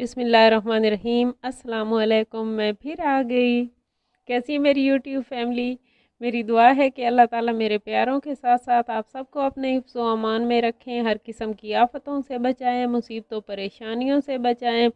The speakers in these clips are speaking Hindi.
बिसमीम् अल्लाम मैं फिर आ गई कैसी है मेरी यूट्यूब फैमिली मेरी दुआ है कि अल्लाह ताला मेरे प्यारों के साथ साथ आप सबको अपने हिफ्स अमान में रखें हर किस्म की आफतों से बचाएं मुसीबतों परेशानियों से बचाएं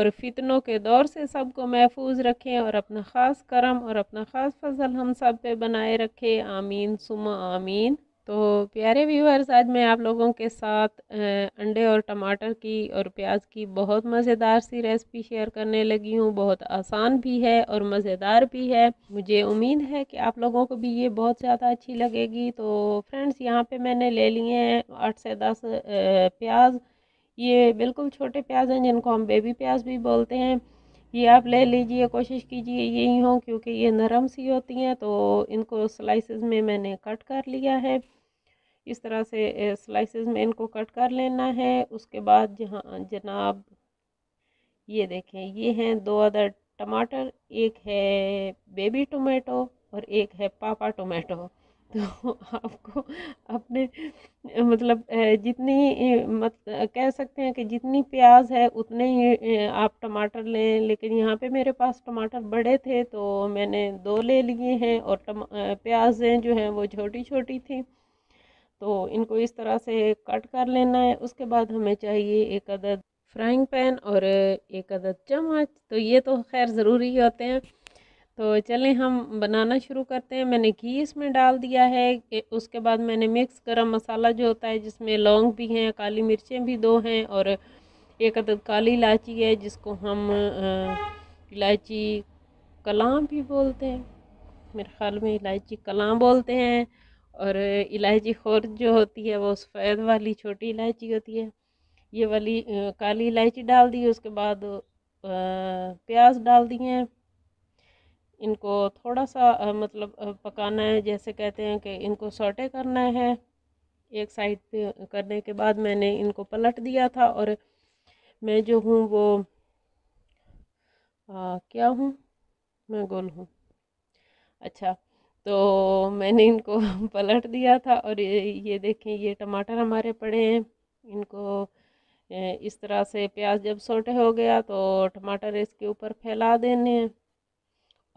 और फितनों के दौर से सबको महफूज रखें और अपना ख़ास करम और अपना ख़ास फजल हम सब पे बनाए रखें आमीन सुमा आमीन तो प्यारे व्यूअर्स आज मैं आप लोगों के साथ अंडे और टमाटर की और प्याज की बहुत मज़ेदार सी रेसिपी शेयर करने लगी हूँ बहुत आसान भी है और मज़ेदार भी है मुझे उम्मीद है कि आप लोगों को भी ये बहुत ज़्यादा अच्छी लगेगी तो फ्रेंड्स यहाँ पे मैंने ले लिए हैं आठ से दस प्याज ये बिल्कुल छोटे प्याज हैं जिनको हम बेबी प्याज भी बोलते हैं ये आप ले लीजिए कोशिश कीजिए यही हो क्योंकि ये नरम सी होती हैं तो इनको स्लाइसेस में मैंने कट कर लिया है इस तरह से स्लाइसेस में इनको कट कर लेना है उसके बाद जहाँ जनाब ये देखें ये हैं दो अदर टमाटर एक है बेबी टोमेटो और एक है पापा टोमेटो तो आपको अपने मतलब जितनी मत कह सकते हैं कि जितनी प्याज है उतने ही आप टमाटर लें लेकिन यहाँ पे मेरे पास टमाटर बड़े थे तो मैंने दो ले लिए हैं और प्याजें जो हैं वो छोटी छोटी थी तो इनको इस तरह से कट कर लेना है उसके बाद हमें चाहिए एक अदद फ्राइंग पैन और एक अदद चम्मच तो ये तो खैर ज़रूरी होते हैं तो चलें हम बनाना शुरू करते हैं मैंने घी इसमें डाल दिया है उसके बाद मैंने मिक्स गरम मसाला जो होता है जिसमें लौंग भी हैं काली मिर्चें भी दो हैं और एक अदद काली इलायची है जिसको हम इलायची कलाम भी बोलते हैं मेरे ख्याल में इलायची कलाम बोलते हैं और इलायची खोर जो होती है वो सफ़ेद वाली छोटी इलायची होती है ये वाली काली इलायची डाल दी उसके बाद प्याज डाल दिए इनको थोड़ा सा मतलब पकाना है जैसे कहते हैं कि इनको सोटे करना है एक साइड पे करने के बाद मैंने इनको पलट दिया था और मैं जो हूँ वो आ, क्या हूँ मैं गोल हूँ अच्छा तो मैंने इनको पलट दिया था और ये ये देखें ये टमाटर हमारे पड़े हैं इनको इस तरह से प्याज जब सोटे हो गया तो टमाटर इसके ऊपर फैला देने हैं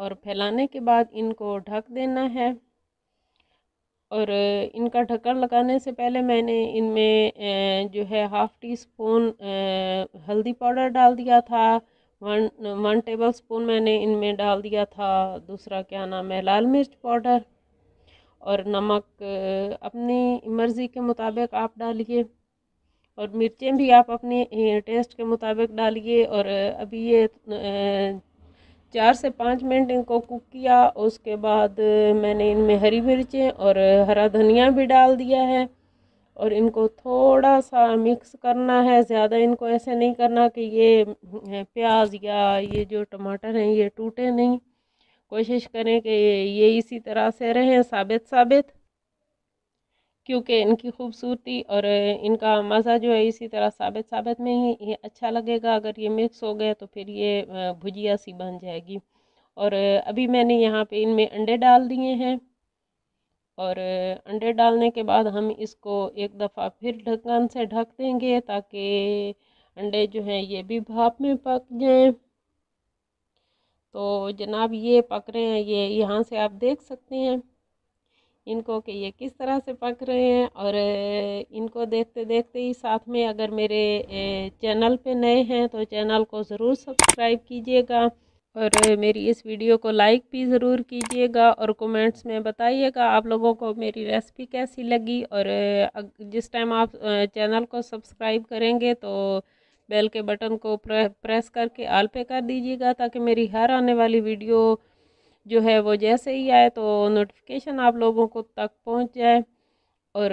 और फैलाने के बाद इनको ढक देना है और इनका ढक्कन लगाने से पहले मैंने इनमें जो है हाफ़ टी स्पून हल्दी पाउडर डाल दिया था वन वन टेबल स्पून मैंने इनमें डाल दिया था दूसरा क्या नाम है लाल मिर्च पाउडर और नमक अपनी मर्ज़ी के मुताबिक आप डालिए और मिर्चें भी आप अपने टेस्ट के मुताबिक डालिए और अभी ये चार से पाँच मिनट इनको कुक किया उसके बाद मैंने इनमें हरी मिर्चें और हरा धनिया भी डाल दिया है और इनको थोड़ा सा मिक्स करना है ज़्यादा इनको ऐसे नहीं करना कि ये प्याज या ये जो टमाटर हैं ये टूटे नहीं कोशिश करें कि ये इसी तरह से रहें साबित साबित क्योंकि इनकी खूबसूरती और इनका मज़ा जो है इसी तरह साबित साबित में ही ये अच्छा लगेगा अगर ये मिक्स हो गया तो फिर ये भुजिया सी बन जाएगी और अभी मैंने यहाँ पे इनमें अंडे डाल दिए हैं और अंडे डालने के बाद हम इसको एक दफ़ा फिर ढक्कन से ढक देंगे ताकि अंडे जो हैं ये भी भाप में पक जाएं तो जनाब ये पक रहे हैं ये यहाँ से आप देख सकते हैं इनको कि ये किस तरह से पक रहे हैं और इनको देखते देखते ही साथ में अगर मेरे चैनल पे नए हैं तो चैनल को ज़रूर सब्सक्राइब कीजिएगा और मेरी इस वीडियो को लाइक भी ज़रूर कीजिएगा और कमेंट्स में बताइएगा आप लोगों को मेरी रेसिपी कैसी लगी और जिस टाइम आप चैनल को सब्सक्राइब करेंगे तो बेल के बटन को प्रेस करके आल पे कर दीजिएगा ताकि मेरी हर आने वाली वीडियो जो है वो जैसे ही आए तो नोटिफिकेशन आप लोगों को तक पहुंच जाए और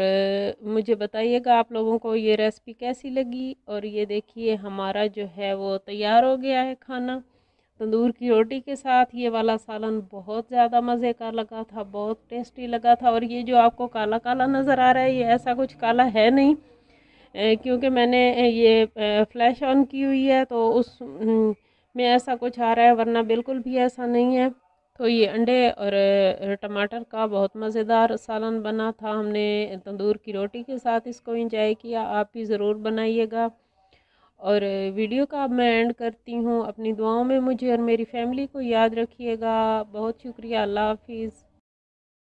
मुझे बताइएगा आप लोगों को ये रेसिपी कैसी लगी और ये देखिए हमारा जो है वो तैयार हो गया है खाना तंदूर की रोटी के साथ ये वाला सालन बहुत ज़्यादा मज़े का लगा था बहुत टेस्टी लगा था और ये जो आपको काला काला नज़र आ रहा है ये ऐसा कुछ काला है नहीं क्योंकि मैंने ये फ्लैश ऑन की हुई है तो उस में ऐसा कुछ आ रहा है वरना बिल्कुल भी ऐसा नहीं है तो ये अंडे और टमाटर का बहुत मज़ेदार सालन बना था हमने तंदूर की रोटी के साथ इसको इंजॉय किया आप भी ज़रूर बनाइएगा और वीडियो का अब मैं एंड करती हूँ अपनी दुआओं में मुझे और मेरी फैमिली को याद रखिएगा बहुत शुक्रिया अल्लाह हाफिज़